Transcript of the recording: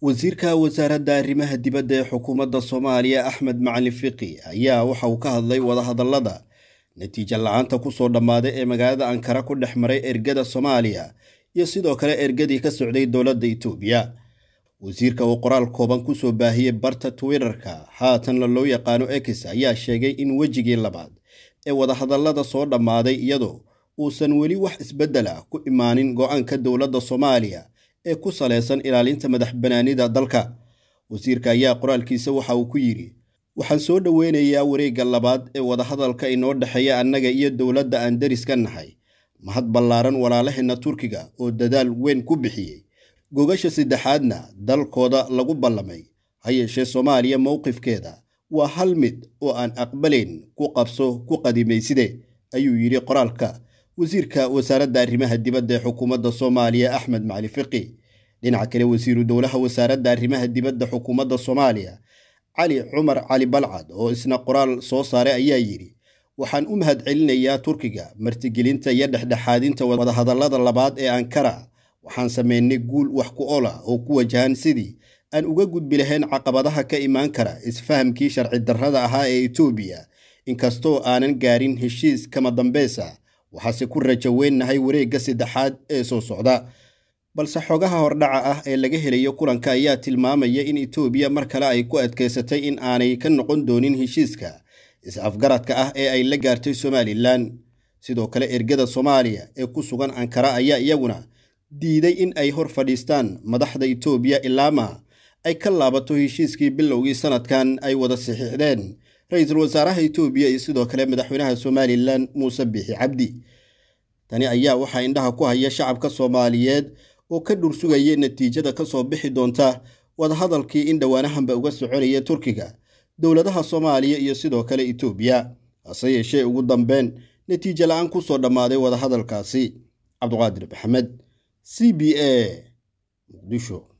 wasiirka wasaaradda arrimaha dibadda ee xukuumadda soomaaliya axmed macalin fiqi ayaa waxa uu ka hadlay wadahadallada natiijo la-aanta kusoo dhammaaday ee magaalada ankara ku dhex maray ergada soomaaliya iyo sidoo kale ergadii ka socday dowladda etoobiya wasiirka uu qoraal kooban kusoo baahiyey barta twitterka haatan la loo yaqaano ex ayaa sheegay in wejigii labaad ee wadahadallada soo dhammaaday iyadoo uusan weli wax isbeddela ah ku imaanin go-aanka dowladda soomaaliya ee ku salaysan ilaalinta madaxbanaanida dalka wasiirka ayaa qoraalkiisa waxa uu ku yidhi waxaan soo dhoweynayaa wareegga labaad ee wadahadalka inoo dhexeeya annaga iyo dowladda aan deriska nahay mahad ballaaran walaalaheenna turkiga oo dadaal weyn ku bixiyey gogasha saddexaadna dalkooda lagu ballamay ha yeeshee soomaaliya mowqifkeeda waa hal mid oo aan aqbalayn ku qabso ku qadimayside ayuu yidhi qoraalka wasiirka wasaaradda arrimaha dibadda ee xukuumadda soomaaliya axmed macali fiqi dhinaca kale wasiiru dowlaha wasaaradda arrimaha dibadda xukuumadda soomaaliya cali cumar cali balcad oo isna qoraal soo saaray ayaa yidhi waxaan u mahadcelinayaa turkiga martigelinta iyo dhexdhexaadinta wadahadallada labaad ee ankara waxaan sameynay guul wax ku ola ah oo ku wajahan sidii aan uga gudbi lahayn caqabadaha ka imaan kara isfahamkii sharci darrada ahaa ee etoobiya inkastoo aanan gaarin heshiis kama dambeysa waxaase ku rajo weynnahay wareegga saddexaad ee soo socda balse xoogaha hordhaca ah ee laga helayo kulanka ayaa tilmaamaya in itoobiya mar kale ay ku adkaysatay in aanay ka noqon doonin heshiiska is-afgaradka ah ee ay la gaartay somalilan sidoo kale ergada soomaaliya ee ku sugan ankara ayaa iyaguna diiday in ay hor fadhiistaan madaxda itoobiya ilaama ay ka laabato heshiiskii bilowgii sannadkan ay wada saxiixdeen ra-iisul wasaaraha itoobiya iyo sidoo kale madaxweynaha somalilan muuse biixi cabdi tani ayaa waxaa indhaha ku haya shacabka soomaaliyeed oo ka sugaya natiijada ka soo bixi doonta wadahadalkii in dhowaanahanba uga soconaya turkiga dowladaha soomaaliya iyo sidoo kale itoobiya hase yeeshee ugu dambeen natiijo la-aan ku soo dhammaaday wadahadalkaasi cabduqaadir maxamed c b a muqdisho